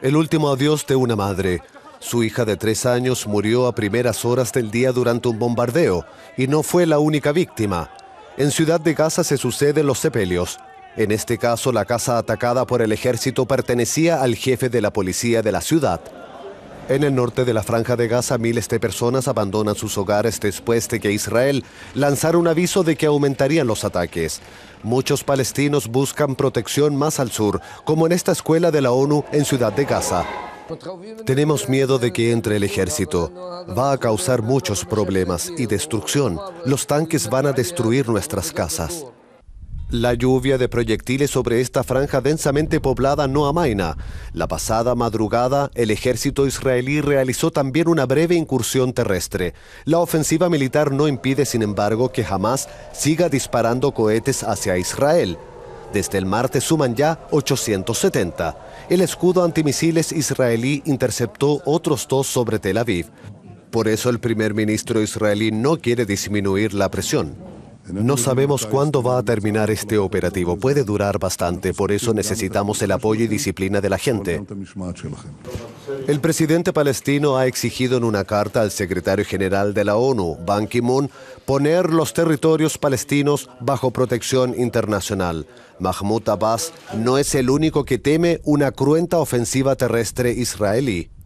El último adiós de una madre. Su hija de tres años murió a primeras horas del día durante un bombardeo y no fue la única víctima. En Ciudad de Gaza se suceden los sepelios. En este caso, la casa atacada por el ejército pertenecía al jefe de la policía de la ciudad. En el norte de la franja de Gaza, miles de personas abandonan sus hogares después de que Israel lanzara un aviso de que aumentarían los ataques. Muchos palestinos buscan protección más al sur, como en esta escuela de la ONU en Ciudad de Gaza. Tenemos miedo de que entre el ejército. Va a causar muchos problemas y destrucción. Los tanques van a destruir nuestras casas. La lluvia de proyectiles sobre esta franja densamente poblada no amaina. La pasada madrugada, el ejército israelí realizó también una breve incursión terrestre. La ofensiva militar no impide, sin embargo, que jamás siga disparando cohetes hacia Israel. Desde el martes suman ya 870. El escudo antimisiles israelí interceptó otros dos sobre Tel Aviv. Por eso el primer ministro israelí no quiere disminuir la presión. No sabemos cuándo va a terminar este operativo. Puede durar bastante, por eso necesitamos el apoyo y disciplina de la gente. El presidente palestino ha exigido en una carta al secretario general de la ONU, Ban Ki-moon, poner los territorios palestinos bajo protección internacional. Mahmoud Abbas no es el único que teme una cruenta ofensiva terrestre israelí.